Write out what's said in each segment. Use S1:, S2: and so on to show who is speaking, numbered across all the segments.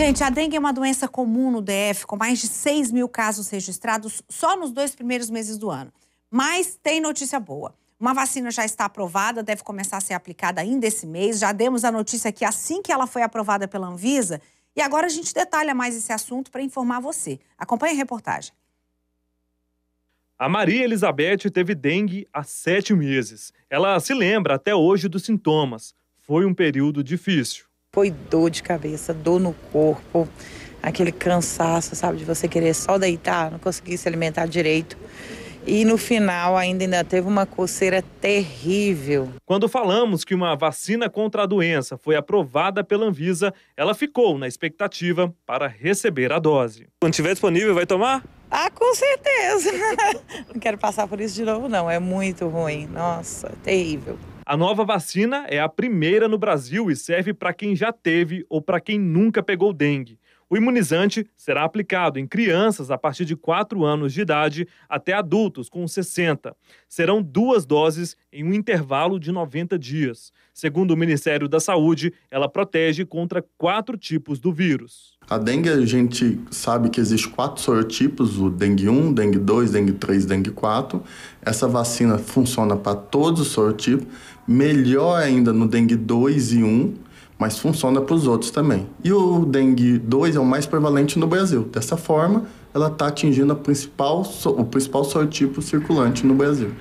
S1: Gente, a dengue é uma doença comum no DF, com mais de 6 mil casos registrados só nos dois primeiros meses do ano. Mas tem notícia boa. Uma vacina já está aprovada, deve começar a ser aplicada ainda esse mês. Já demos a notícia aqui assim que ela foi aprovada pela Anvisa. E agora a gente detalha mais esse assunto para informar você. Acompanhe a reportagem. A Maria Elizabeth teve dengue há sete meses. Ela se lembra até hoje dos sintomas. Foi um período difícil. Foi dor de cabeça, dor no
S2: corpo, aquele cansaço, sabe, de você querer só deitar, não conseguir se alimentar direito. E no final ainda, ainda teve uma coceira
S1: terrível. Quando falamos que uma vacina contra a doença foi aprovada pela Anvisa, ela ficou na expectativa para receber a dose. Quando estiver disponível, vai tomar?
S2: Ah, com certeza. não quero passar por isso de novo, não. É muito ruim. Nossa, é terrível.
S1: A nova vacina é a primeira no Brasil e serve para quem já teve ou para quem nunca pegou dengue. O imunizante será aplicado em crianças a partir de 4 anos de idade até adultos com 60. Serão duas doses em um intervalo de 90 dias. Segundo o Ministério da Saúde, ela protege contra quatro tipos do
S3: vírus. A dengue, a gente sabe que existe quatro sorotipos: o dengue 1, dengue 2, dengue 3, dengue 4. Essa vacina funciona para todos os sorotipos, melhor ainda no dengue 2 e 1 mas funciona para os outros também. E o dengue 2 é o mais prevalente no Brasil. Dessa forma, ela está atingindo principal, o principal sorotipo circulante no Brasil.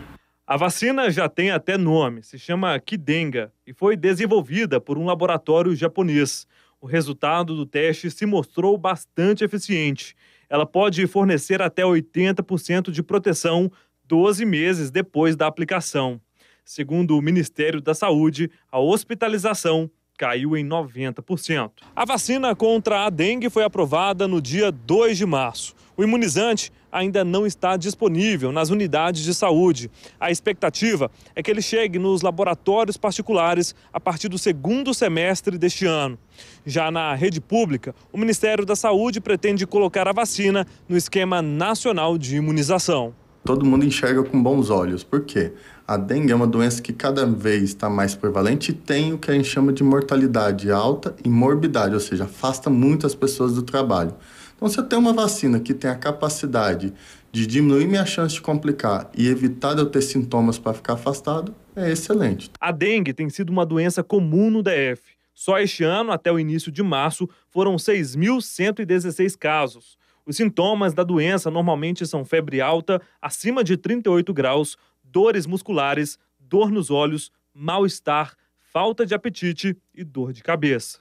S1: A vacina já tem até nome, se chama Kidenga e foi desenvolvida por um laboratório japonês. O resultado do teste se mostrou bastante eficiente. Ela pode fornecer até 80% de proteção 12 meses depois da aplicação. Segundo o Ministério da Saúde, a hospitalização caiu em 90%. A vacina contra a dengue foi aprovada no dia 2 de março. O imunizante ainda não está disponível nas unidades de saúde. A expectativa é que ele chegue nos laboratórios particulares a partir do segundo semestre deste ano. Já na rede pública, o Ministério da Saúde pretende colocar a vacina no esquema nacional de imunização
S3: todo mundo enxerga com bons olhos. Por quê? A dengue é uma doença que cada vez está mais prevalente e tem o que a gente chama de mortalidade alta e morbidade, ou seja, afasta muitas pessoas do trabalho. Então, se eu tenho uma vacina que tem a capacidade de diminuir minha chance de complicar e evitar eu ter sintomas para ficar afastado, é excelente.
S1: A dengue tem sido uma doença comum no DF. Só este ano, até o início de março, foram 6.116 casos. Os sintomas da doença normalmente são febre alta, acima de 38 graus, dores musculares, dor nos olhos, mal-estar, falta de apetite e dor de cabeça.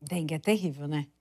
S3: Dengue é terrível,
S2: né?